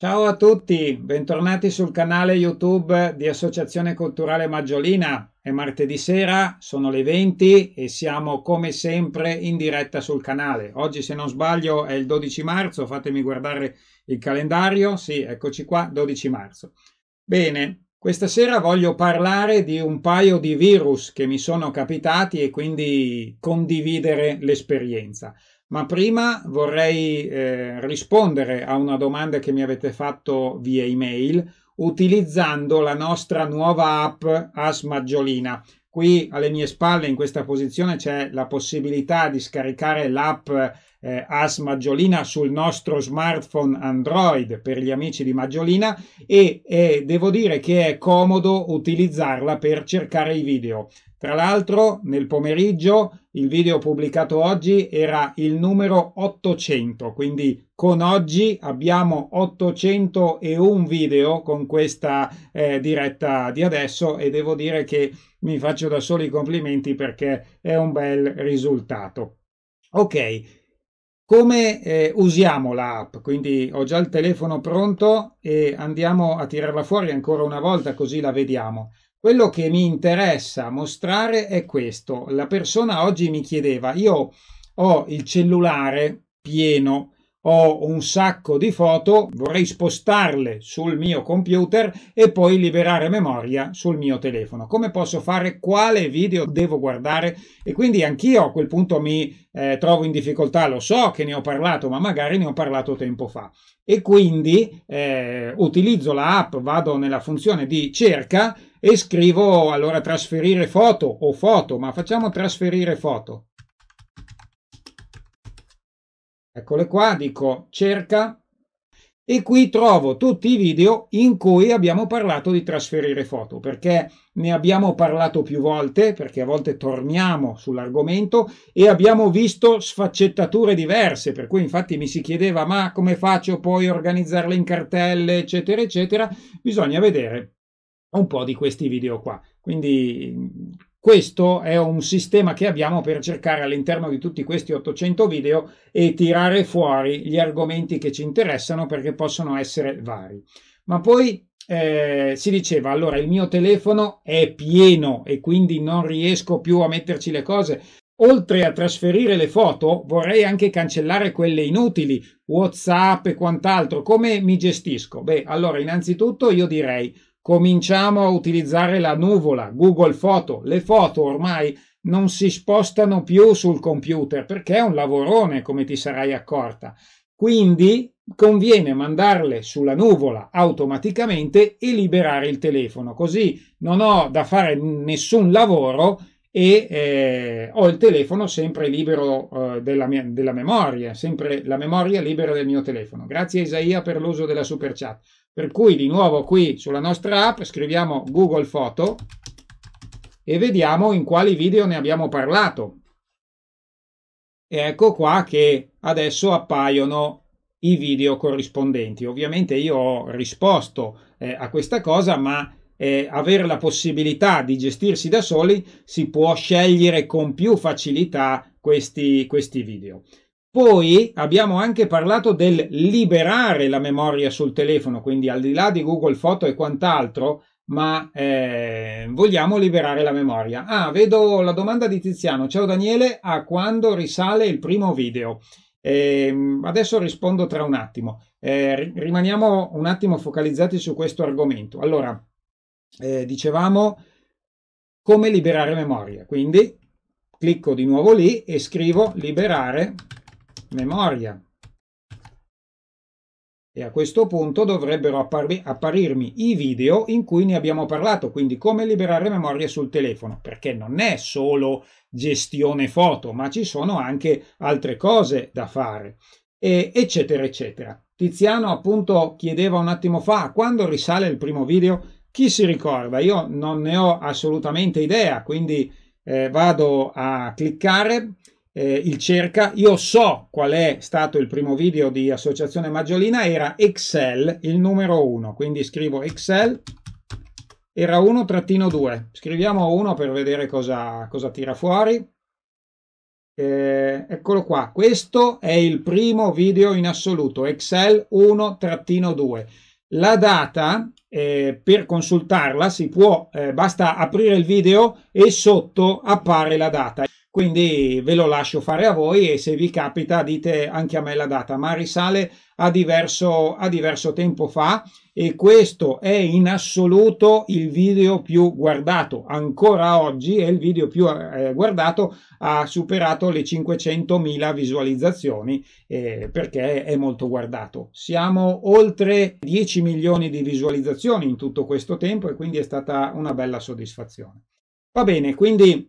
Ciao a tutti, bentornati sul canale YouTube di Associazione Culturale Maggiolina. È martedì sera, sono le 20 e siamo come sempre in diretta sul canale. Oggi, se non sbaglio, è il 12 marzo, fatemi guardare il calendario. Sì, eccoci qua, 12 marzo. Bene, questa sera voglio parlare di un paio di virus che mi sono capitati e quindi condividere l'esperienza. Ma prima vorrei eh, rispondere a una domanda che mi avete fatto via email utilizzando la nostra nuova app Asmaggiolina. Qui alle mie spalle in questa posizione c'è la possibilità di scaricare l'app eh, AS Maggiolina sul nostro smartphone Android per gli amici di Maggiolina e eh, devo dire che è comodo utilizzarla per cercare i video. Tra l'altro, nel pomeriggio, il video pubblicato oggi era il numero 800, quindi con oggi abbiamo 801 video con questa eh, diretta di adesso e devo dire che mi faccio da solo i complimenti perché è un bel risultato. Ok, come eh, usiamo la app? Quindi ho già il telefono pronto e andiamo a tirarla fuori ancora una volta così la vediamo. Quello che mi interessa mostrare è questo. La persona oggi mi chiedeva, io ho il cellulare pieno, ho un sacco di foto, vorrei spostarle sul mio computer e poi liberare memoria sul mio telefono. Come posso fare? Quale video devo guardare? E quindi anch'io a quel punto mi eh, trovo in difficoltà, lo so che ne ho parlato, ma magari ne ho parlato tempo fa. E quindi eh, utilizzo l'app, vado nella funzione di cerca e scrivo allora trasferire foto o foto, ma facciamo trasferire foto. Eccole qua, dico cerca e qui trovo tutti i video in cui abbiamo parlato di trasferire foto, perché ne abbiamo parlato più volte, perché a volte torniamo sull'argomento e abbiamo visto sfaccettature diverse, per cui infatti mi si chiedeva ma come faccio poi a organizzarle in cartelle, eccetera, eccetera, bisogna vedere un po' di questi video qua. Quindi questo è un sistema che abbiamo per cercare all'interno di tutti questi 800 video e tirare fuori gli argomenti che ci interessano perché possono essere vari. Ma poi eh, si diceva allora il mio telefono è pieno e quindi non riesco più a metterci le cose. Oltre a trasferire le foto, vorrei anche cancellare quelle inutili, WhatsApp e quant'altro. Come mi gestisco? Beh, allora innanzitutto io direi Cominciamo a utilizzare la nuvola, Google Photo. Le foto ormai non si spostano più sul computer perché è un lavorone, come ti sarai accorta. Quindi conviene mandarle sulla nuvola automaticamente e liberare il telefono, così non ho da fare nessun lavoro e eh, ho il telefono sempre libero eh, della, mia, della memoria, sempre la memoria libera del mio telefono. Grazie a Isaia per l'uso della super chat. Per cui di nuovo qui sulla nostra app scriviamo Google Photo e vediamo in quali video ne abbiamo parlato. E ecco qua che adesso appaiono i video corrispondenti. Ovviamente io ho risposto eh, a questa cosa, ma eh, avere la possibilità di gestirsi da soli si può scegliere con più facilità questi, questi video. Poi abbiamo anche parlato del liberare la memoria sul telefono, quindi al di là di Google Foto e quant'altro, ma eh, vogliamo liberare la memoria. Ah, vedo la domanda di Tiziano. Ciao Daniele, a quando risale il primo video? Eh, adesso rispondo tra un attimo. Eh, rimaniamo un attimo focalizzati su questo argomento. Allora, eh, dicevamo come liberare memoria. Quindi clicco di nuovo lì e scrivo liberare memoria. E a questo punto dovrebbero appar apparirmi i video in cui ne abbiamo parlato, quindi come liberare memoria sul telefono, perché non è solo gestione foto, ma ci sono anche altre cose da fare, e eccetera, eccetera. Tiziano appunto chiedeva un attimo fa, quando risale il primo video, chi si ricorda? Io non ne ho assolutamente idea, quindi eh, vado a cliccare eh, il cerca. Io so qual è stato il primo video di Associazione Maggiolina, era Excel, il numero 1, quindi scrivo Excel, era 1-2. Scriviamo 1 per vedere cosa, cosa tira fuori. Eh, eccolo qua, questo è il primo video in assoluto, Excel 1-2. La data, eh, per consultarla, si può, eh, basta aprire il video e sotto appare la data. Quindi ve lo lascio fare a voi e se vi capita dite anche a me la data, ma risale a diverso, a diverso tempo fa e questo è in assoluto il video più guardato. Ancora oggi è il video più eh, guardato, ha superato le 500.000 visualizzazioni eh, perché è molto guardato. Siamo oltre 10 milioni di visualizzazioni in tutto questo tempo e quindi è stata una bella soddisfazione. Va bene, quindi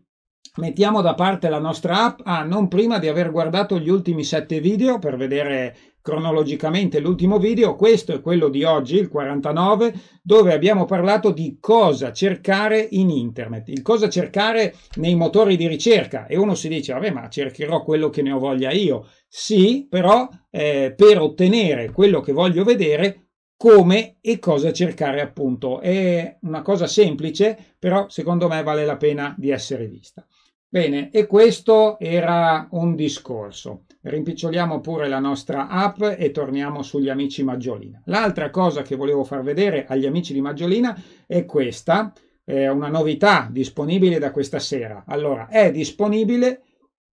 Mettiamo da parte la nostra app, ah, non prima di aver guardato gli ultimi sette video per vedere cronologicamente l'ultimo video, questo è quello di oggi, il 49, dove abbiamo parlato di cosa cercare in internet, il cosa cercare nei motori di ricerca e uno si dice, vabbè ma cercherò quello che ne ho voglia io, sì, però eh, per ottenere quello che voglio vedere come e cosa cercare appunto. È una cosa semplice, però secondo me vale la pena di essere vista. Bene, e questo era un discorso. Rimpiccioliamo pure la nostra app e torniamo sugli amici Maggiolina. L'altra cosa che volevo far vedere agli amici di Maggiolina è questa, è una novità disponibile da questa sera. Allora, è disponibile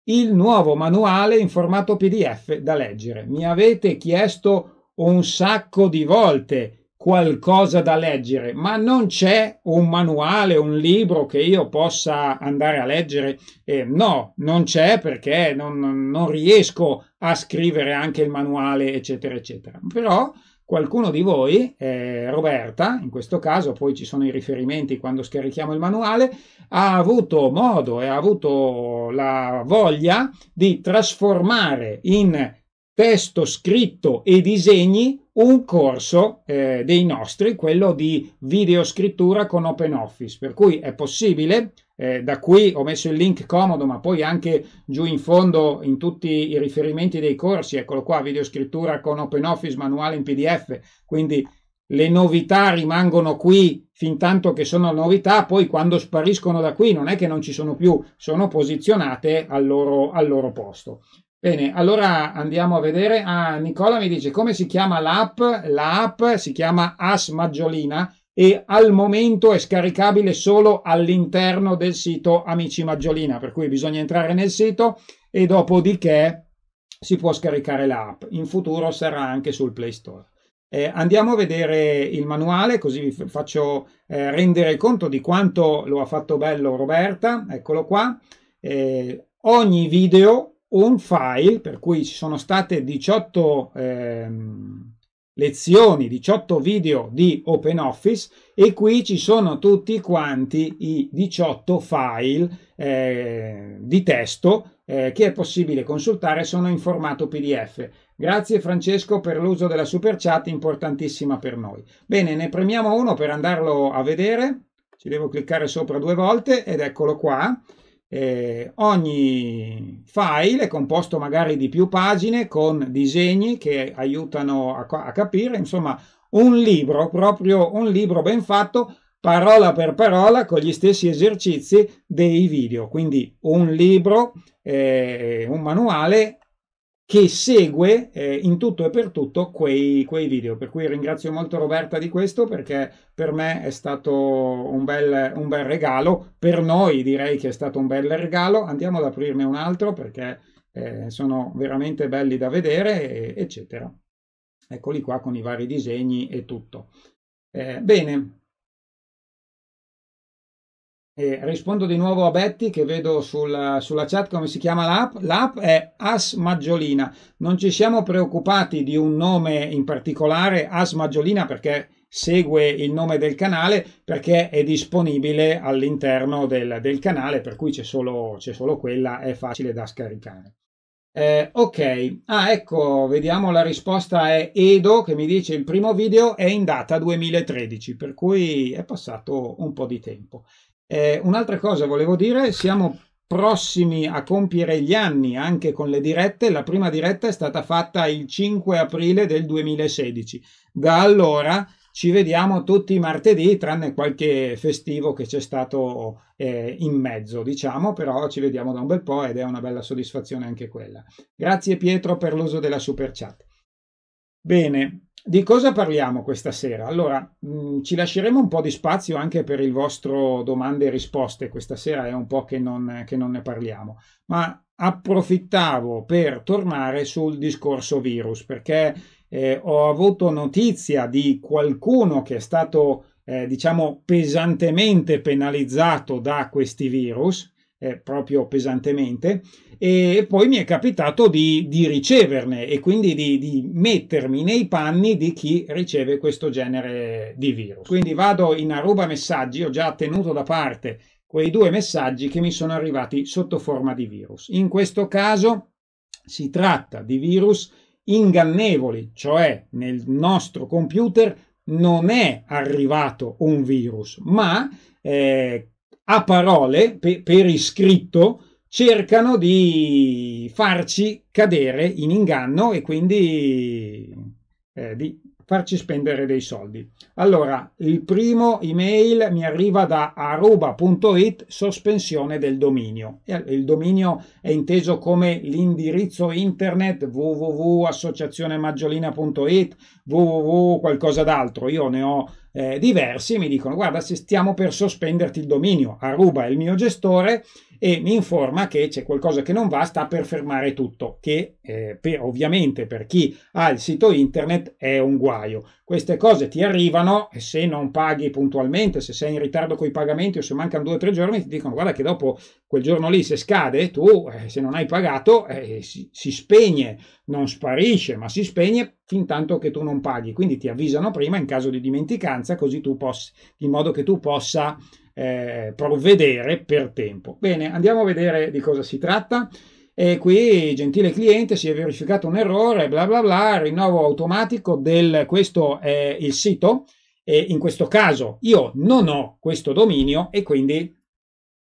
il nuovo manuale in formato PDF da leggere. Mi avete chiesto un sacco di volte qualcosa da leggere, ma non c'è un manuale, un libro che io possa andare a leggere. Eh, no, non c'è perché non, non riesco a scrivere anche il manuale, eccetera, eccetera. Però qualcuno di voi, eh, Roberta, in questo caso poi ci sono i riferimenti quando scarichiamo il manuale, ha avuto modo e ha avuto la voglia di trasformare in testo scritto e disegni un corso eh, dei nostri, quello di videoscrittura con Open Office, per cui è possibile eh, da qui ho messo il link comodo, ma poi anche giù in fondo in tutti i riferimenti dei corsi, eccolo qua, videoscrittura con Open Office, manuale in PDF, quindi le novità rimangono qui fin tanto che sono novità, poi quando spariscono da qui non è che non ci sono più, sono posizionate al loro, al loro posto. Bene, allora andiamo a vedere. Ah, Nicola mi dice come si chiama l'app. L'app si chiama As Maggiolina e al momento è scaricabile solo all'interno del sito Amici Maggiolina, per cui bisogna entrare nel sito e dopodiché si può scaricare l'app. In futuro sarà anche sul Play Store. Eh, andiamo a vedere il manuale così vi faccio eh, rendere conto di quanto lo ha fatto bello Roberta. Eccolo qua. Eh, ogni video un file per cui ci sono state 18 ehm, lezioni, 18 video di OpenOffice e qui ci sono tutti quanti i 18 file eh, di testo eh, che è possibile consultare, sono in formato PDF. Grazie Francesco per l'uso della super chat, importantissima per noi. Bene, ne premiamo uno per andarlo a vedere. Ci devo cliccare sopra due volte ed eccolo qua. Eh, ogni file è composto magari di più pagine con disegni che aiutano a, a capire, insomma, un libro, proprio un libro ben fatto, parola per parola, con gli stessi esercizi dei video. Quindi un libro, eh, un manuale che segue eh, in tutto e per tutto quei, quei, video. Per cui ringrazio molto Roberta di questo perché per me è stato un bel, un bel, regalo, per noi direi che è stato un bel regalo. Andiamo ad aprirne un altro perché eh, sono veramente belli da vedere, eccetera. Eccoli qua con i vari disegni e tutto. Eh, bene, e rispondo di nuovo a Betty che vedo sul, sulla chat come si chiama l'app. L'app è As Maggiolina. Non ci siamo preoccupati di un nome in particolare, As Maggiolina, perché segue il nome del canale, perché è disponibile all'interno del, del canale, per cui c'è solo, c'è solo quella, è facile da scaricare. Eh, ok, ah ecco, vediamo la risposta è Edo che mi dice il primo video è in data 2013, per cui è passato un po' di tempo. Eh, un'altra cosa volevo dire, siamo prossimi a compiere gli anni anche con le dirette. La prima diretta è stata fatta il 5 aprile del 2016. Da allora ci vediamo tutti i martedì, tranne qualche festivo che c'è stato eh, in mezzo, diciamo, però ci vediamo da un bel po' ed è una bella soddisfazione anche quella. Grazie Pietro per l'uso della super chat. Bene, di cosa parliamo questa sera? Allora, mh, mm, ci lasceremo un po' di spazio anche per il vostro domande e risposte. Questa sera è un po' che non, che non ne parliamo, ma approfittavo per tornare sul discorso virus perché eh, ho avuto notizia di qualcuno che è stato, eh, diciamo, pesantemente penalizzato da questi virus, eh, proprio pesantemente e poi mi è capitato di, di riceverne e quindi di, di, mettermi nei panni di chi riceve questo genere di virus. Quindi vado in Aruba Messaggi, ho già tenuto da parte quei due messaggi che mi sono arrivati sotto forma di virus. In questo caso si tratta di virus ingannevoli, cioè nel nostro computer non è arrivato un virus, ma eh, a parole, per, per iscritto, cercano di farci cadere in inganno e quindi eh, di farci spendere dei soldi. Allora, il primo email mi arriva da aruba.it sospensione del dominio. Il dominio è inteso come l'indirizzo internet www.associazionemaggiolina.it, www qualcosa d'altro. Io ne ho eh, diversi, mi dicono "Guarda, se stiamo per sospenderti il dominio, Aruba è il mio gestore e mi informa che c'è qualcosa che non va, sta per fermare tutto, che eh, per, ovviamente per chi ha il sito internet è un guaio. Queste cose ti arrivano e se non paghi puntualmente, se sei in ritardo con i pagamenti o se mancano due o tre giorni, ti dicono guarda che dopo quel giorno lì se scade, tu eh, se non hai pagato eh, si, si spegne, non sparisce, ma si spegne fin tanto che tu non paghi. Quindi ti avvisano prima in caso di dimenticanza, così tu possa, in modo che tu possa eh, provvedere per tempo. Bene, andiamo a vedere di cosa si tratta. E qui, gentile cliente, si è verificato un errore, bla bla bla, rinnovo automatico del questo è il sito. E in questo caso io non ho questo dominio e quindi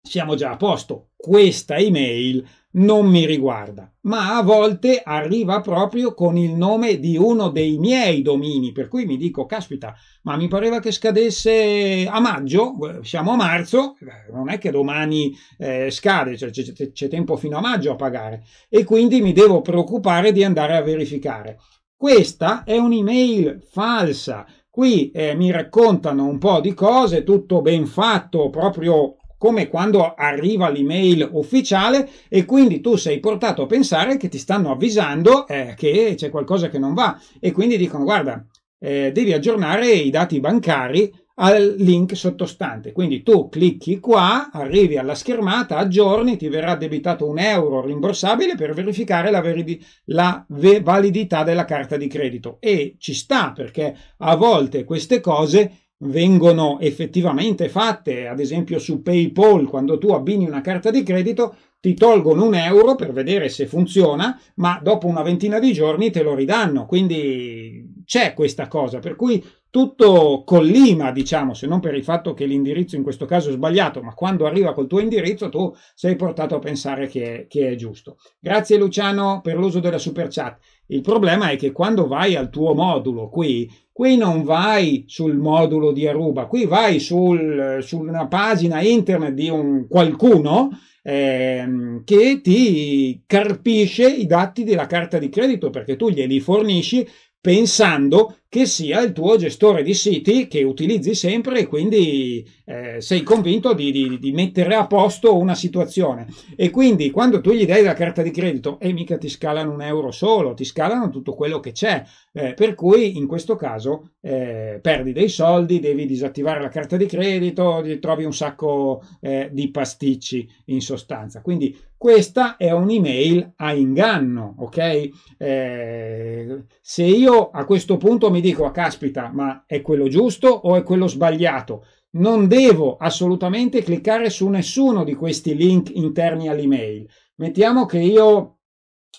siamo già a posto. Questa email non mi riguarda, ma a volte arriva proprio con il nome di uno dei miei domini, per cui mi dico, caspita, ma mi pareva che scadesse a maggio, siamo a marzo, eh, non è che domani eh, scade, cioè c'è, c'è tempo fino a maggio a pagare e quindi mi devo preoccupare di andare a verificare. Questa è un'email falsa, Qui eh, mi raccontano un po' di cose, tutto ben fatto, proprio come quando arriva l'email ufficiale e quindi tu sei portato a pensare che ti stanno avvisando eh, che c'è qualcosa che non va e quindi dicono guarda eh, devi aggiornare i dati bancari al link sottostante quindi tu clicchi qua arrivi alla schermata aggiorni ti verrà debitato un euro rimborsabile per verificare la, veridi- la ve- validità della carta di credito e ci sta perché a volte queste cose vengono effettivamente fatte, ad esempio su PayPal, quando tu abbini una carta di credito, ti tolgono un euro per vedere se funziona, ma dopo una ventina di giorni te lo ridanno. Quindi c'è questa cosa, per cui tutto collima, diciamo, se non per il fatto che l'indirizzo in questo caso è sbagliato, ma quando arriva col tuo indirizzo tu sei portato a pensare che è, che è giusto. Grazie Luciano per l'uso della super chat. Il problema è che quando vai al tuo modulo qui, qui non vai sul modulo di Aruba, qui vai sul, su una pagina internet di un qualcuno ehm, che ti carpisce i dati della carta di credito perché tu glieli fornisci pensando che sia il tuo gestore di siti che utilizzi sempre e quindi eh, sei convinto di, di, di, mettere a posto una situazione. E quindi quando tu gli dai la carta di credito, e eh, mica ti scalano un euro solo, ti scalano tutto quello che c'è. Eh, per cui in questo caso eh, perdi dei soldi, devi disattivare la carta di credito, trovi un sacco eh, di pasticci in sostanza. Quindi questa è un'email a inganno, ok? Eh, se io a questo punto mi dico, ah, caspita, ma è quello giusto o è quello sbagliato? Non devo assolutamente cliccare su nessuno di questi link interni all'email. Mettiamo che io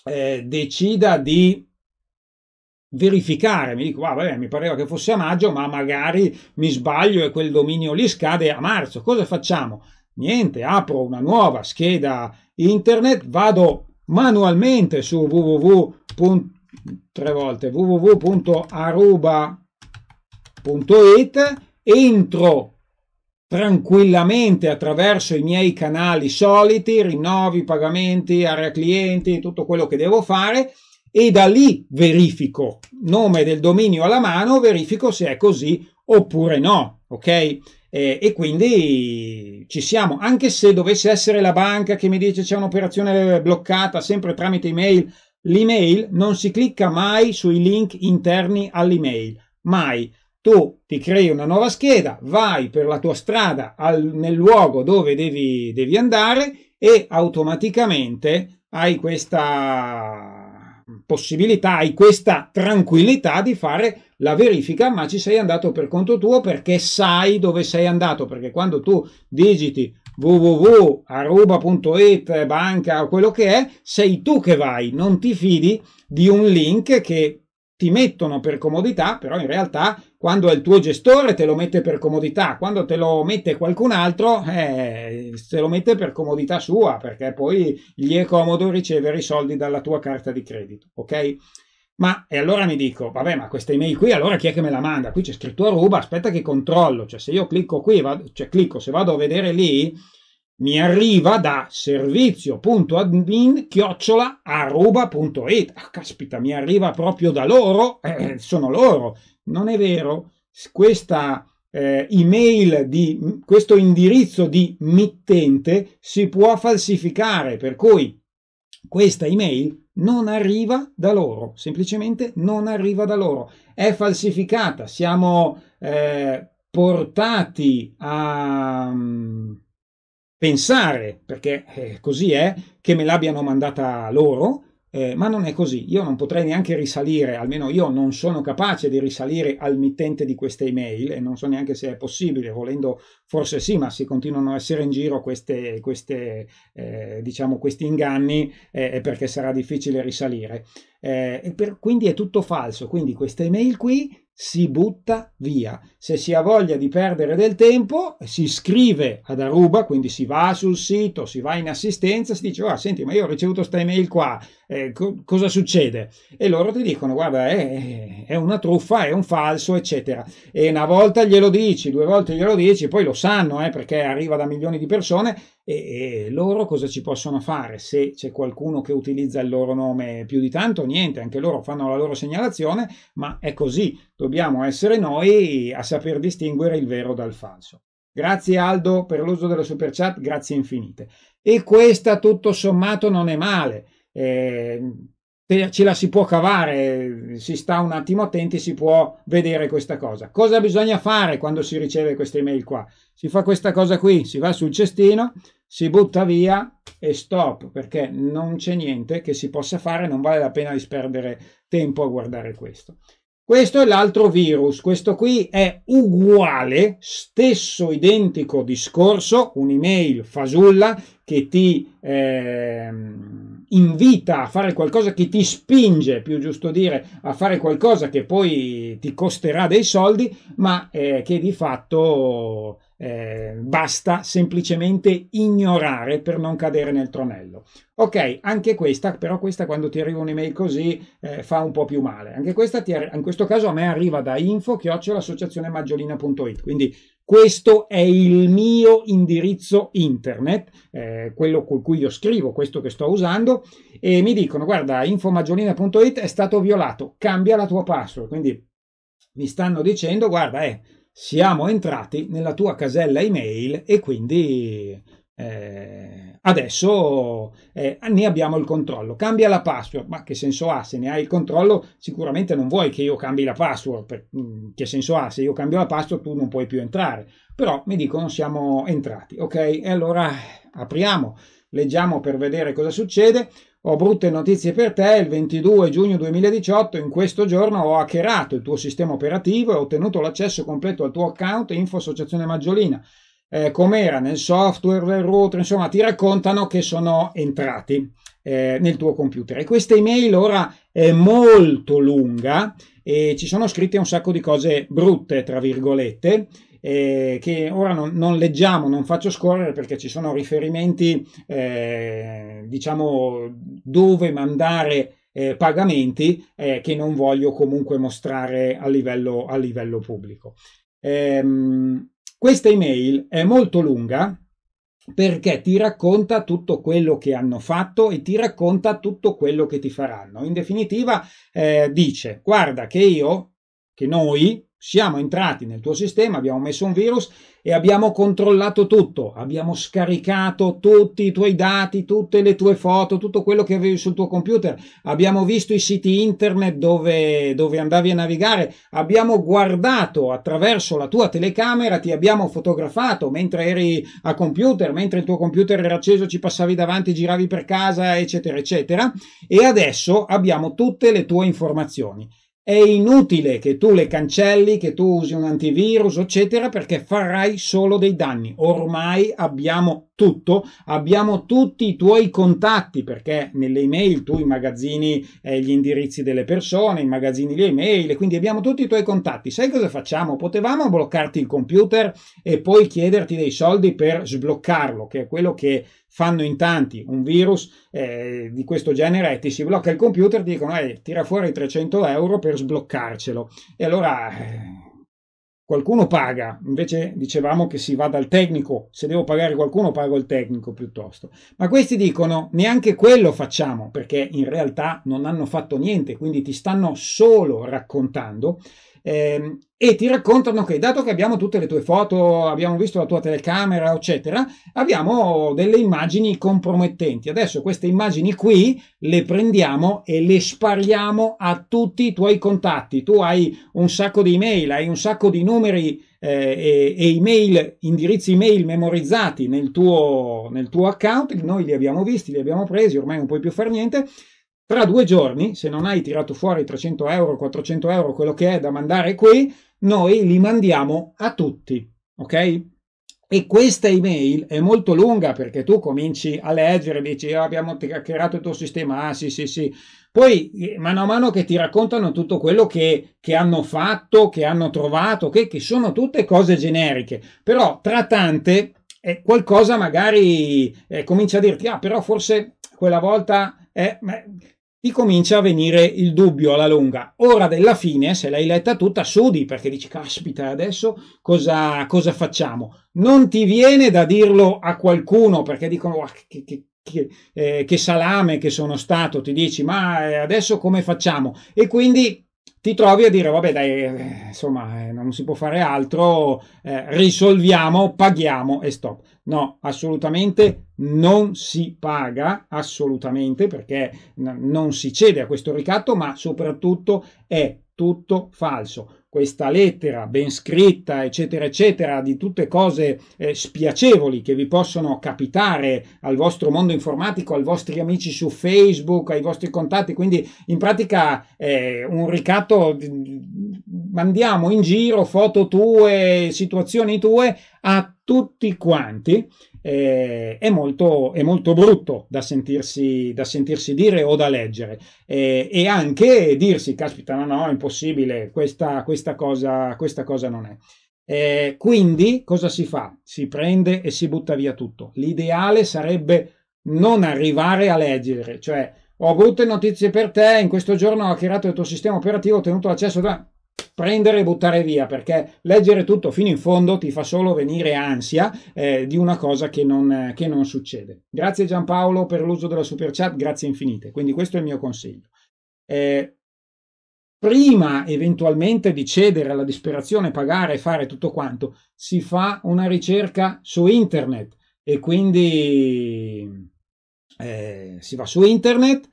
eh, decida di verificare, mi dico, ah, vabbè, mi pareva che fosse a maggio, ma magari mi sbaglio e quel dominio lì scade a marzo. Cosa facciamo? Niente, apro una nuova scheda internet, vado manualmente su www. www.aruba.it, entro tranquillamente attraverso i miei canali soliti, rinnovi, pagamenti, area clienti, tutto quello che devo fare e da lì verifico nome del dominio alla mano, verifico se è così oppure no, ok? Eh, e quindi ci siamo, anche se dovesse essere la banca che mi dice c'è un'operazione bloccata sempre tramite email, l'email non si clicca mai sui link interni all'email, mai. Tu ti crei una nuova scheda, vai per la tua strada al, nel luogo dove devi, devi andare e automaticamente hai questa Mm. possibilità, hai questa tranquillità di fare la verifica, ma ci sei andato per conto tuo perché sai dove sei andato, perché quando tu digiti www.aruba.it, banca o quello che è, sei tu che vai, non ti fidi di un link che ti mettono per comodità, però in realtà quando è il tuo gestore te lo mette per comodità, quando te lo mette qualcun altro eh, se lo mette per comodità sua, perché poi gli è comodo ricevere i soldi dalla tua carta di credito, ok? Ma e allora mi dico, vabbè, ma questa email qui allora chi è che me la manda? Qui c'è scritto a ruba, aspetta che controllo, cioè se io clicco qui, vado, cioè clicco, se vado a vedere lì, mi arriva da servizio.admin chiocciola aruba.it. Ah, caspita, mi arriva proprio da loro, eh, sono loro. Non è vero, questa eh, email di questo indirizzo di mittente si può falsificare, per cui questa email non arriva da loro, semplicemente non arriva da loro, è falsificata, siamo eh, portati a um, pensare, perché eh, così è, che me l'abbiano mandata loro eh, ma non è così, io non potrei neanche risalire, almeno io non sono capace di risalire al mittente di queste email e non so neanche se è possibile, volendo forse sì, ma se continuano a essere in giro queste, queste, eh, diciamo, questi inganni eh, perché sarà difficile risalire. Eh, per, quindi è tutto falso, quindi questa email qui si butta via. Se si ha voglia di perdere del tempo, si scrive ad Aruba, quindi si va sul sito, si va in assistenza, si dice, oh, senti, ma io ho ricevuto questa email qua, eh, co- cosa succede? E loro ti dicono, guarda, è, è, una truffa, è un falso, eccetera. E una volta glielo dici, due volte glielo dici, poi lo sanno, eh, perché arriva da milioni di persone, e, e, loro cosa ci possono fare? Se c'è qualcuno che utilizza il loro nome più di tanto, niente, anche loro fanno la loro segnalazione, ma è così, dobbiamo essere noi a saper distinguere il vero dal falso. Grazie Aldo per l'uso della super chat, grazie infinite. E questa tutto sommato non è male. Eh, ce la si può cavare, si sta un attimo attenti, si può vedere questa cosa. Cosa bisogna fare quando si riceve questa email qua? Si fa questa cosa qui, si va sul cestino, si butta via e stop, perché non c'è niente che si possa fare, non vale la pena di sperdere tempo a guardare questo. Questo è l'altro virus, questo qui è uguale, stesso identico discorso, un'email fasulla che ti eh, invita a fare qualcosa, che ti spinge, più giusto dire, a fare qualcosa che poi ti costerà dei soldi, ma eh, che di fatto eh, basta semplicemente ignorare per non cadere nel tronello. Ok, anche questa, però questa quando ti arriva un'email così eh, fa un po' più male. Anche questa, ti, in questo caso a me arriva da info-associazionemaggiolina.it, quindi questo è il mio indirizzo internet, eh, quello con cui io scrivo, questo che sto usando, e mi dicono, guarda, infomaggiolina.it è stato violato, cambia la tua password. Quindi mi stanno dicendo, guarda, eh, siamo entrati nella tua casella email e quindi eh, adesso eh, ne abbiamo il controllo. Cambia la password, ma che senso ha? Se ne hai il controllo, sicuramente non vuoi che io cambi la password. Per, mh, mm, che senso ha? Se io cambio la password, tu non puoi più entrare. Però mi dicono siamo entrati, ok? E allora apriamo, leggiamo per vedere cosa succede. Ho brutte notizie per te, il 22 giugno 2018 in questo giorno ho hackerato il tuo sistema operativo e ho ottenuto l'accesso completo al tuo account Info Associazione Maggiolina. Eh, com'era nel software, nel router, insomma ti raccontano che sono entrati eh, nel tuo computer. E questa email ora è molto lunga e ci sono scritte un sacco di cose brutte, tra virgolette, eh, che ora non, non, leggiamo, non faccio scorrere perché ci sono riferimenti, eh, diciamo, dove mandare eh, pagamenti eh, che non voglio comunque mostrare a livello, a livello pubblico. Ehm, questa email è molto lunga, perché ti racconta tutto quello che hanno fatto e ti racconta tutto quello che ti faranno. In definitiva, eh, dice: Guarda che io, che noi siamo entrati nel tuo sistema, abbiamo messo un virus e abbiamo controllato tutto, abbiamo scaricato tutti i tuoi dati, tutte le tue foto, tutto quello che avevi sul tuo computer, abbiamo visto i siti internet dove, dove andavi a navigare, abbiamo guardato attraverso la tua telecamera, ti abbiamo fotografato mentre eri a computer, mentre il tuo computer era acceso, ci passavi davanti, giravi per casa, eccetera, eccetera, e adesso abbiamo tutte le tue informazioni è inutile che tu le cancelli, che tu usi un antivirus, eccetera, perché farai solo dei danni. Ormai abbiamo tutto, abbiamo tutti i tuoi contatti, perché nelle email tu immagazzini eh, gli indirizzi delle persone, immagazzini le email, quindi abbiamo tutti i tuoi contatti. Sai cosa facciamo? Potevamo bloccarti il computer e poi chiederti dei soldi per sbloccarlo, che è quello che fanno in tanti un virus eh, di questo genere e ti si blocca il computer, dicono eh, tira fuori 300 euro per sbloccarcelo. E allora eh, qualcuno paga, invece dicevamo che si va dal tecnico, se devo pagare qualcuno pago il tecnico piuttosto. Ma questi dicono neanche quello facciamo perché in realtà non hanno fatto niente, quindi ti stanno solo raccontando eh, e ti raccontano che dato che abbiamo tutte le tue foto, abbiamo visto la tua telecamera, eccetera, abbiamo delle immagini compromettenti. Adesso queste immagini qui le prendiamo e le spariamo a tutti i tuoi contatti. Tu hai un sacco di email, hai un sacco di numeri eh, e, e, email, indirizzi email memorizzati nel tuo, nel tuo account, noi li abbiamo visti, li abbiamo presi, ormai non puoi più fare niente tra due giorni, se non hai tirato fuori 300 euro, 400 euro, quello che è da mandare qui, noi li mandiamo a tutti, ok? E questa email è molto lunga perché tu cominci a leggere, dici oh, abbiamo creato il tuo sistema, ah sì sì sì. Poi eh, mano a mano che ti raccontano tutto quello che, che hanno fatto, che hanno trovato, che, che, sono tutte cose generiche, però tra tante eh, qualcosa magari eh, comincia a dirti ah però forse quella volta... Eh, ti comincia a venire il dubbio alla lunga. Ora della fine, se l'hai letta tutta, sudi perché dici, caspita, adesso cosa, cosa facciamo? Non ti viene da dirlo a qualcuno perché dicono, ah, che, che, che, eh, che salame che sono stato, ti dici, ma eh, adesso come facciamo? E quindi ti trovi a dire vabbè dai eh, insomma eh, non si può fare altro eh, risolviamo paghiamo e stop No, assolutamente non si paga, assolutamente, perché non si cede a questo ricatto, ma soprattutto è tutto falso questa lettera ben scritta, eccetera, eccetera, di tutte cose eh, spiacevoli che vi possono capitare al vostro mondo informatico, ai vostri amici su Facebook, ai vostri contatti. Quindi in pratica eh, un ricatto, mandiamo in giro foto tue, situazioni tue a tutti quanti eh, è, molto, è, molto, brutto da sentirsi, da sentirsi, dire o da leggere eh, e anche dirsi, caspita, no, no, è impossibile, questa, questa, cosa, questa cosa non è. Eh, quindi cosa si fa? Si prende e si butta via tutto. L'ideale sarebbe non arrivare a leggere, cioè ho brutte notizie per te, in questo giorno ho creato il tuo sistema operativo, ho ottenuto l'accesso da prendere e buttare via, perché leggere tutto fino in fondo ti fa solo venire ansia eh, di una cosa che non, eh, che non succede. Grazie Giampaolo per l'uso della super chat, grazie infinite. Quindi questo è il mio consiglio. Eh, prima eventualmente di cedere alla disperazione, pagare e fare tutto quanto, si fa una ricerca su internet e quindi eh, si va su internet,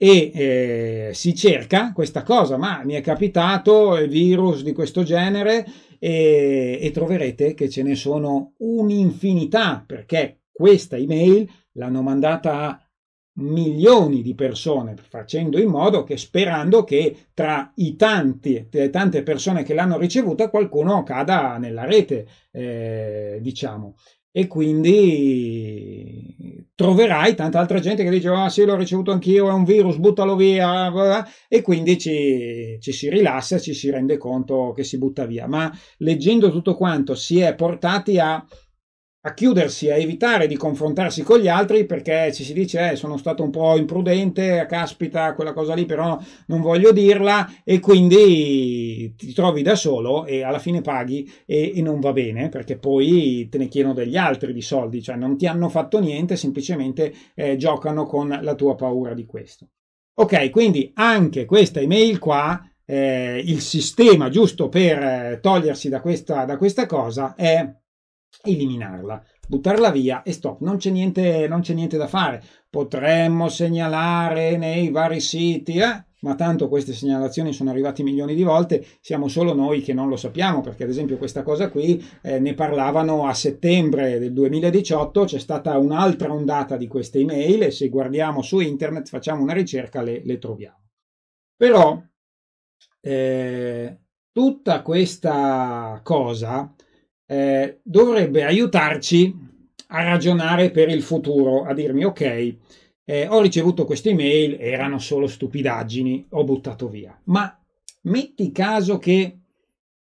e eh, si cerca questa cosa, ma mi è capitato il eh, virus di questo genere e, e troverete che ce ne sono un'infinità perché questa email l'hanno mandata a milioni di persone, facendo in modo che sperando che tra i tanti, le tante persone che l'hanno ricevuta qualcuno cada nella rete, eh, diciamo. E quindi troverai tanta altra gente che dice ah sì l'ho ricevuto anch'io è un virus buttalo via e quindi ci, ci, si rilassa ci si rende conto che si butta via ma leggendo tutto quanto si è portati a a chiudersi, a evitare di confrontarsi con gli altri perché ci si dice eh, sono stato un po' imprudente, caspita quella cosa lì però non voglio dirla e quindi ti trovi da solo e alla fine paghi e, e non va bene perché poi te ne chiedono degli altri di soldi, cioè non ti hanno fatto niente, semplicemente eh, giocano con la tua paura di questo. Ok, quindi anche questa email qua eh, il sistema giusto per eh, togliersi da questa, da questa cosa è eliminarla, buttarla via e stop, non c'è niente, non c'è niente da fare. Potremmo segnalare nei vari siti, eh? ma tanto queste segnalazioni sono arrivate milioni di volte, siamo solo noi che non lo sappiamo, perché ad esempio questa cosa qui eh, ne parlavano a settembre del 2018, c'è stata un'altra ondata di queste email e se guardiamo su internet, facciamo una ricerca, le, le troviamo. Però eh, tutta questa cosa eh, dovrebbe aiutarci a ragionare per il futuro, a dirmi ok, eh, ho ricevuto queste email, erano solo stupidaggini, ho buttato via. Ma metti caso che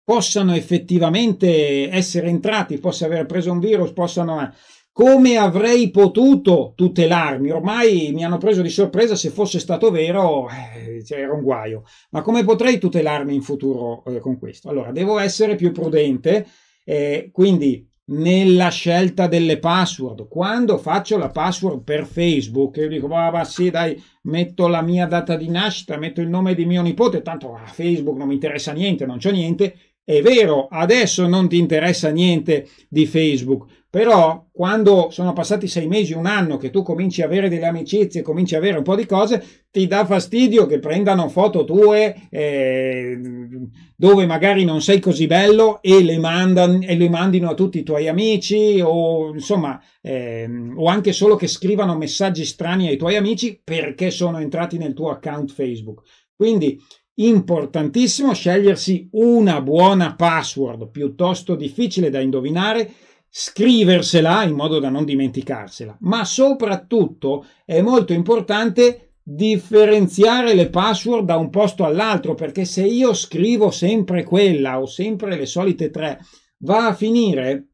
possano effettivamente essere entrati, possa aver preso un virus, possano... Eh, come avrei potuto tutelarmi? Ormai mi hanno preso di sorpresa, se fosse stato vero eh, cioè, era un guaio, ma come potrei tutelarmi in futuro eh, con questo? Allora, devo essere più prudente eh, quindi nella scelta delle password, quando faccio la password per Facebook, io dico, ma sì, dai, metto la mia data di nascita, metto il nome di mio nipote, tanto a ah, Facebook non mi interessa niente, non c'è niente. È vero, adesso non ti interessa niente di Facebook, però quando sono passati sei mesi, un anno, che tu cominci a avere delle amicizie, cominci a avere un po' di cose, ti dà fastidio che prendano foto tue eh, dove magari non sei così bello e le, mandan, e le, mandino a tutti i tuoi amici o insomma, eh, o anche solo che scrivano messaggi strani ai tuoi amici perché sono entrati nel tuo account Facebook. Quindi importantissimo scegliersi una buona password, piuttosto difficile da indovinare scriversela in modo da non dimenticarsela, ma soprattutto è molto importante differenziare le password da un posto all'altro perché se io scrivo sempre quella o sempre le solite tre va a finire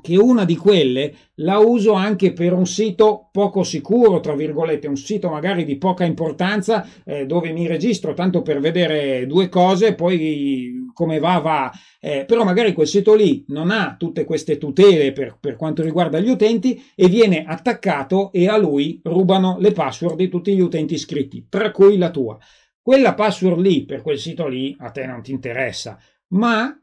che una di quelle la uso anche per un sito poco sicuro, tra virgolette, un sito magari di poca importanza eh, dove mi registro tanto per vedere due cose, poi come va va, eh, però magari quel sito lì non ha tutte queste tutele per, per quanto riguarda gli utenti e viene attaccato e a lui rubano le password di tutti gli utenti iscritti, tra cui la tua. Quella password lì per quel sito lì a te non ti interessa ma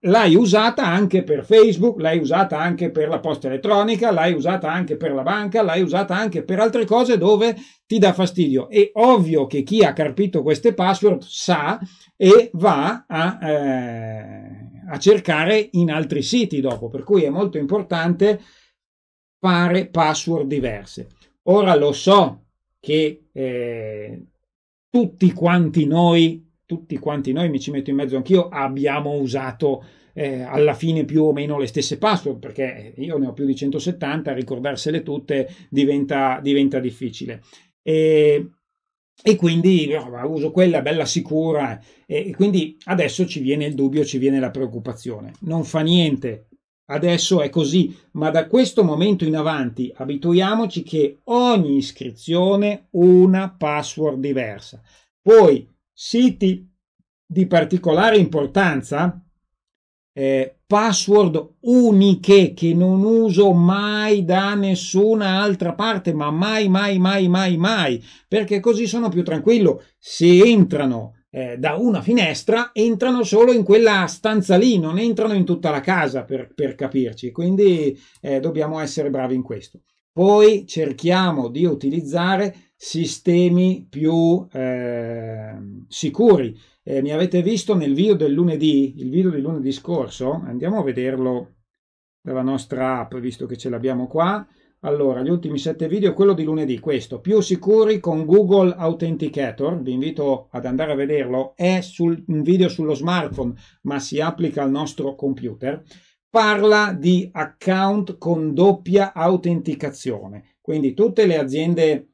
l'hai usata anche per Facebook, l'hai usata anche per la posta elettronica, l'hai usata anche per la banca, l'hai usata anche per altre cose dove ti dà fastidio. È ovvio che chi ha carpito queste password sa e va a, eh, a cercare in altri siti dopo, per cui è molto importante fare password diverse. Ora lo so che eh, tutti quanti noi tutti quanti noi, mi ci metto in mezzo anch'io, abbiamo usato eh, alla fine più o meno le stesse password, perché io ne ho più di 170, ricordarsele tutte diventa, diventa difficile. E, e quindi no, uso quella bella sicura e, eh, e quindi adesso ci viene il dubbio, ci viene la preoccupazione. Non fa niente, Adesso è così, ma da questo momento in avanti abituiamoci che ogni iscrizione una password diversa. Poi Siti di particolare importanza, eh, password uniche che non uso mai da nessuna altra parte, ma mai, mai, mai, mai, mai, perché così sono più tranquillo. Se entrano eh, da una finestra, entrano solo in quella stanza lì, non entrano in tutta la casa, per, per capirci. Quindi eh, dobbiamo essere bravi in questo. Poi cerchiamo di utilizzare sistemi più eh, sicuri. Eh, mi avete visto nel video del lunedì, il video di lunedì scorso, andiamo a vederlo dalla nostra app, visto che ce l'abbiamo qua. Allora, gli ultimi sette video, quello di lunedì, questo, più sicuri con Google Authenticator, vi invito ad andare a vederlo, è sul, un video sullo smartphone, ma si applica al nostro computer, parla di account con doppia autenticazione. Quindi tutte le aziende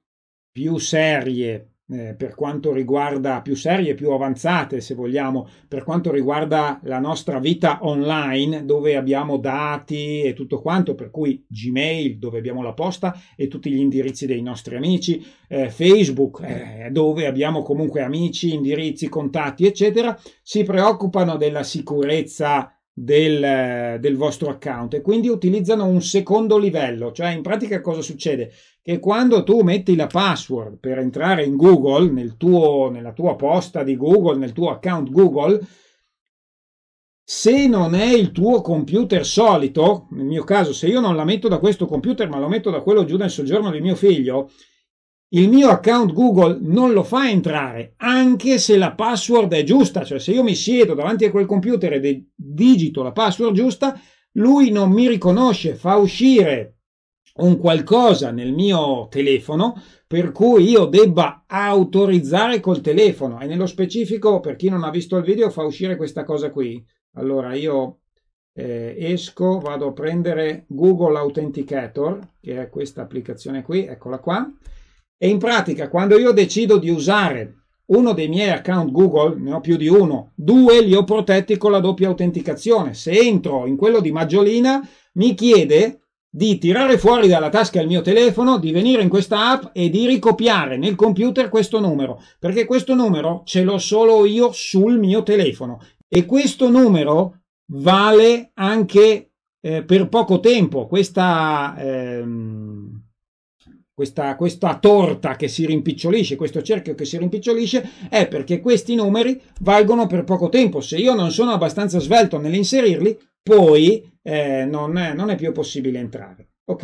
più serie eh, per quanto riguarda più serie, più avanzate, se vogliamo, per quanto riguarda la nostra vita online, dove abbiamo dati e tutto quanto, per cui Gmail, dove abbiamo la posta e tutti gli indirizzi dei nostri amici, eh, Facebook, eh, eh dove abbiamo comunque amici, indirizzi, contatti, eccetera, si preoccupano della sicurezza del, del, vostro account e quindi utilizzano un secondo livello, cioè in pratica cosa succede? che quando tu metti la password per entrare in Google, nel tuo, nella tua posta di Google, nel tuo account Google, se non è il tuo computer solito, nel mio caso, se io non la metto da questo computer, ma lo metto da quello giù nel soggiorno di mio figlio, il mio account Google non lo fa entrare, anche se la password è giusta, cioè se io mi siedo davanti a quel computer e digito la password giusta, lui non mi riconosce, fa uscire un qualcosa nel mio telefono per cui io debba autorizzare col telefono e nello specifico per chi non ha visto il video fa uscire questa cosa qui allora io eh, esco vado a prendere google authenticator che è questa applicazione qui eccola qua e in pratica quando io decido di usare uno dei miei account Google, ne ho più di uno, due li ho protetti con la doppia autenticazione. Se entro in quello di Maggiolina, mi chiede di tirare fuori dalla tasca il mio telefono, di venire in questa app e di ricopiare nel computer questo numero, perché questo numero ce l'ho solo io sul mio telefono e questo numero vale anche eh, per poco tempo. Questa, ehm, questa, questa torta che si rimpicciolisce, questo cerchio che si rimpicciolisce, è perché questi numeri valgono per poco tempo. Se io non sono abbastanza svelto nell'inserirli, poi eh, non, non, è più possibile entrare. Ok?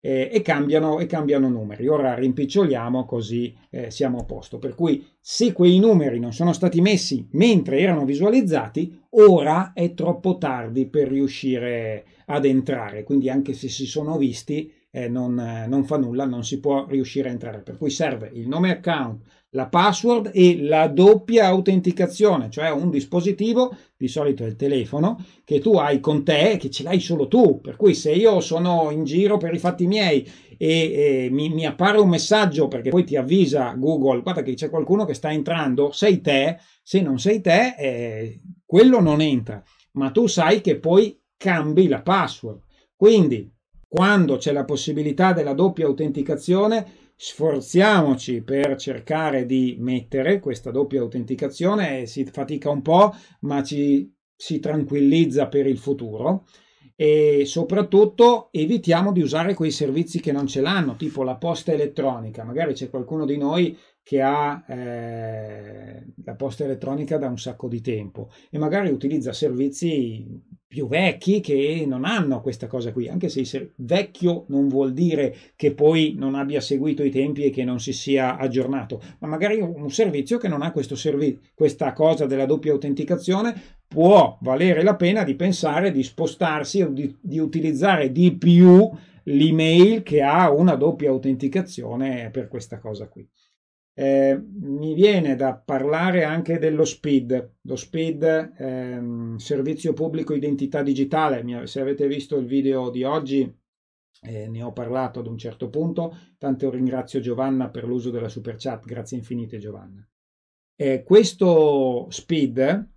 Eh, e, cambiano, e, cambiano, numeri. Ora rimpiccioliamo così eh, siamo a posto. Per cui se quei numeri non sono stati messi mentre erano visualizzati, ora è troppo tardi per riuscire ad entrare. Quindi anche se si sono visti, eh, non, eh, non, fa nulla, non si può riuscire a entrare. Per cui serve il nome account, la password e la doppia autenticazione, cioè un dispositivo, di solito è il telefono, che tu hai con te, che ce l'hai solo tu. Per cui se io sono in giro per i fatti miei e, e mi, mi appare un messaggio, perché poi ti avvisa Google, guarda che c'è qualcuno che sta entrando, sei te, se non sei te, eh, quello non entra, ma tu sai che poi cambi la password. Quindi quando c'è la possibilità della doppia autenticazione, sforziamoci per cercare di mettere questa doppia autenticazione, si fatica un po', ma ci si tranquillizza per il futuro e soprattutto evitiamo di usare quei servizi che non ce l'hanno, tipo la posta elettronica. Magari c'è qualcuno di noi che ha eh, la posta elettronica da un sacco di tempo e magari utilizza servizi più vecchi che non hanno questa cosa qui, anche se ser- vecchio non vuol dire che poi non abbia seguito i tempi e che non si sia aggiornato, ma magari un servizio che non ha servi- questa cosa della doppia autenticazione può valere la pena di pensare di spostarsi o di, di utilizzare di più l'email che ha una doppia autenticazione per questa cosa qui. Eh, mi viene da parlare anche dello SPID, lo SPID ehm, Servizio Pubblico Identità Digitale. Se avete visto il video di oggi, eh, ne ho parlato ad un certo punto. Tanto ringrazio Giovanna per l'uso della super chat, grazie infinite Giovanna. Eh, questo SPID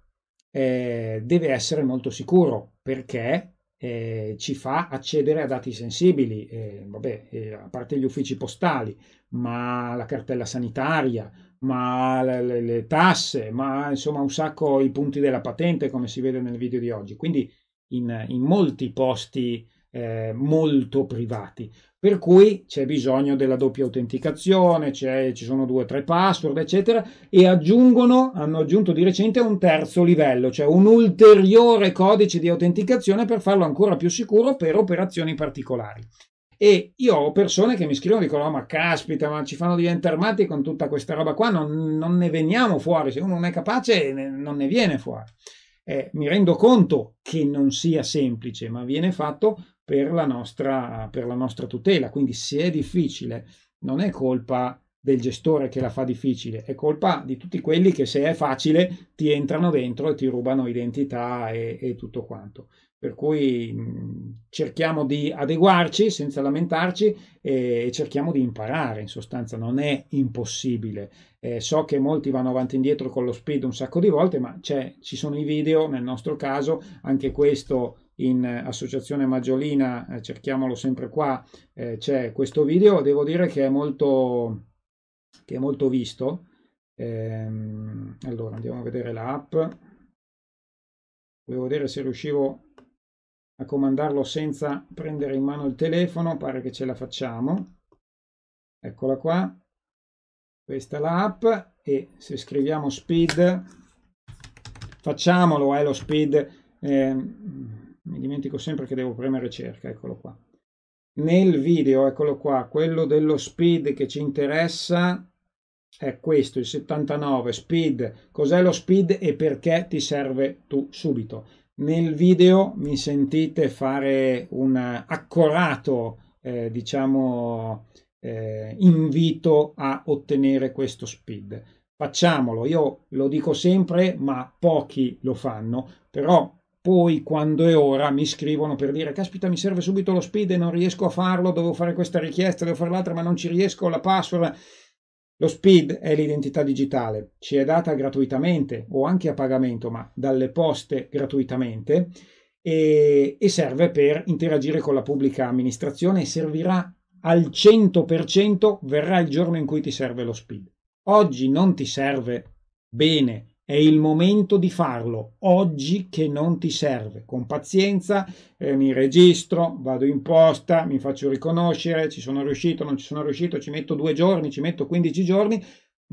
eh, deve essere molto sicuro perché eh, ci fa accedere a dati sensibili, eh, vabbè, eh, a parte gli uffici postali, ma la cartella sanitaria, ma le, le, le, tasse, ma insomma un sacco i punti della patente come si vede nel video di oggi. Quindi in, in molti posti eh, molto privati per cui c'è bisogno della doppia autenticazione, ci sono due o tre password, eccetera, e aggiungono, hanno aggiunto di recente un terzo livello, cioè un ulteriore codice di autenticazione per farlo ancora più sicuro per operazioni particolari. E io ho persone che mi scrivono e dicono: oh, Ma caspita, ma ci fanno diventare matti con tutta questa roba qua, non, non ne veniamo fuori. Se uno non è capace, non ne viene fuori. Eh, mi rendo conto che non sia semplice, ma viene fatto per la nostra, per la nostra tutela. Quindi se è difficile non è colpa del gestore che la fa difficile, è colpa di tutti quelli che se è facile ti entrano dentro e ti rubano identità e, e tutto quanto. Per cui mh, mm, cerchiamo di adeguarci senza lamentarci e, e cerchiamo di imparare, in sostanza non è impossibile. Eh, so che molti vanno avanti e indietro con lo speed un sacco di volte, ma ci sono i video, nel nostro caso anche questo in eh, Associazione Maggiolina, eh, cerchiamolo sempre qua, eh, c'è questo video, devo dire che è molto, che è molto visto. Ehm, allora andiamo a vedere l'app. Volevo vedere se riuscivo a comandarlo senza prendere in mano il telefono, pare che ce la facciamo. Eccola qua, questa è l'app e se scriviamo speed, facciamolo, è eh, lo speed. Eh, mi dimentico sempre che devo premere cerca, eccolo qua. Nel video, eccolo qua, quello dello speed che ci interessa è questo, il 79 speed. Cos'è lo speed e perché ti serve tu subito? Nel video mi sentite fare un accorato, eh, diciamo, eh, invito a ottenere questo speed. Facciamolo, io lo dico sempre, ma pochi lo fanno, però poi quando è ora mi scrivono per dire caspita mi serve subito lo speed e non riesco a farlo, devo fare questa richiesta, devo fare l'altra ma non ci riesco, la password. Lo speed è l'identità digitale, ci è data gratuitamente o anche a pagamento ma dalle poste gratuitamente e, e serve per interagire con la pubblica amministrazione e servirà al 100%, verrà il giorno in cui ti serve lo speed. Oggi non ti serve bene è il momento di farlo, oggi che non ti serve. Con pazienza eh, mi registro, vado in posta, mi faccio riconoscere, ci sono riuscito, non ci sono riuscito, ci metto due giorni, ci metto 15 giorni,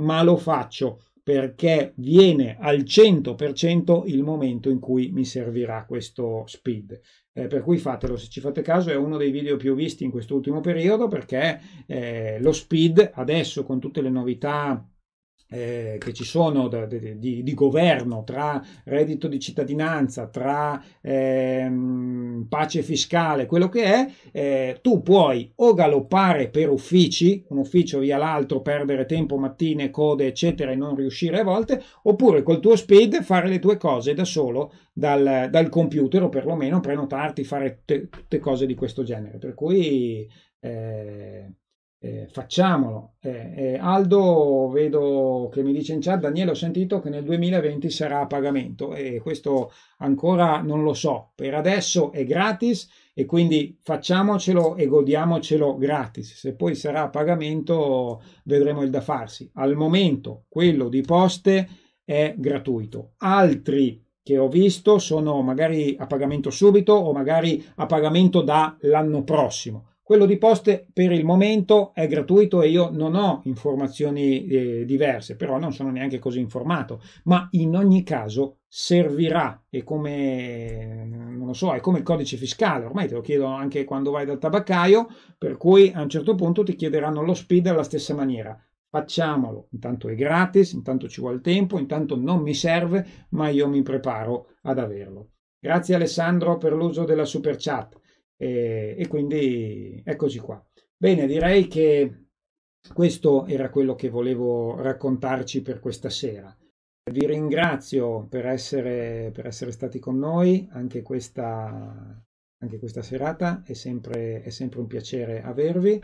ma lo faccio perché viene al 100% il momento in cui mi servirà questo speed. Eh, per cui fatelo, se ci fate caso è uno dei video più visti in quest'ultimo periodo perché eh, lo speed adesso con tutte le novità eh, che ci sono di, di, di, governo tra reddito di cittadinanza, tra ehm, pace fiscale, quello che è, eh, tu puoi o galoppare per uffici, un ufficio via l'altro, perdere tempo, mattine, code, eccetera, e non riuscire a volte, oppure col tuo speed fare le tue cose da solo dal, dal computer o perlomeno prenotarti, fare tutte, tutte cose di questo genere. Per cui. Eh, eh, facciamolo. Eh, eh, Aldo, vedo che mi dice in chat, Daniele, ho sentito che nel 2020 sarà a pagamento e questo ancora non lo so. Per adesso è gratis e quindi facciamocelo e godiamocelo gratis. Se poi sarà a pagamento vedremo il da farsi. Al momento quello di poste è gratuito. Altri che ho visto sono magari a pagamento subito o magari a pagamento dall'anno prossimo quello di Poste per il momento è gratuito e io non ho informazioni eh, diverse, però non sono neanche così informato, ma in ogni caso servirà e come non lo so, è come il codice fiscale, ormai te lo chiedono anche quando vai dal tabaccaio, per cui a un certo punto ti chiederanno lo speed alla stessa maniera. Facciamolo, intanto è gratis, intanto ci vuole tempo, intanto non mi serve, ma io mi preparo ad averlo. Grazie Alessandro per l'uso della super chat. E, e quindi eccoci qua. Bene, direi che questo era quello che volevo raccontarci per questa sera. Vi ringrazio per essere, per essere stati con noi anche questa, anche questa serata, è sempre, è sempre un piacere avervi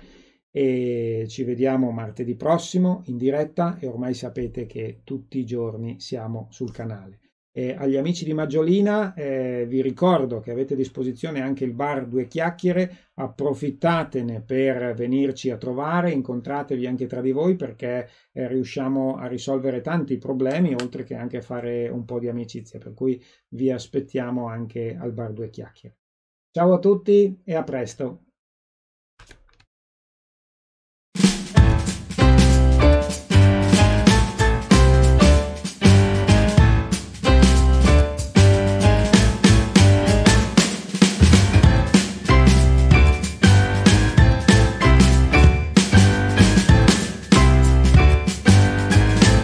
e ci vediamo martedì prossimo in diretta e ormai sapete che tutti i giorni siamo sul canale. E agli amici di Maggiolina eh, vi ricordo che avete a disposizione anche il bar Due Chiacchiere, approfittatene per venirci a trovare, incontratevi anche tra di voi perché eh, riusciamo a risolvere tanti problemi oltre che anche a fare un po' di amicizia, per cui vi aspettiamo anche al bar Due Chiacchiere. Ciao a tutti e a presto!